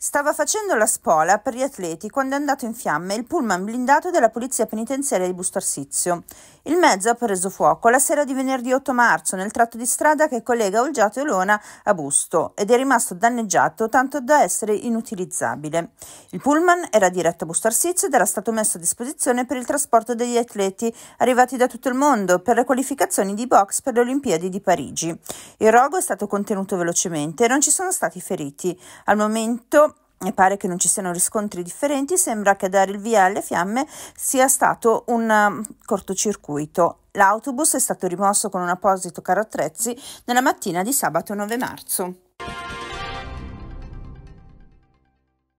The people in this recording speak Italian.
Stava facendo la spola per gli atleti quando è andato in fiamme il pullman blindato della polizia penitenziaria di Busto Arsizio. Il mezzo ha preso fuoco la sera di venerdì 8 marzo nel tratto di strada che collega Olgiato e Lona a Busto ed è rimasto danneggiato tanto da essere inutilizzabile. Il pullman era diretto a Busto Arsizio ed era stato messo a disposizione per il trasporto degli atleti arrivati da tutto il mondo per le qualificazioni di box per le Olimpiadi di Parigi. Il rogo è stato contenuto velocemente e non ci sono stati feriti. Al momento e pare che non ci siano riscontri differenti, sembra che a dare il via alle fiamme sia stato un um, cortocircuito. L'autobus è stato rimosso con un apposito carro attrezzi nella mattina di sabato 9 marzo.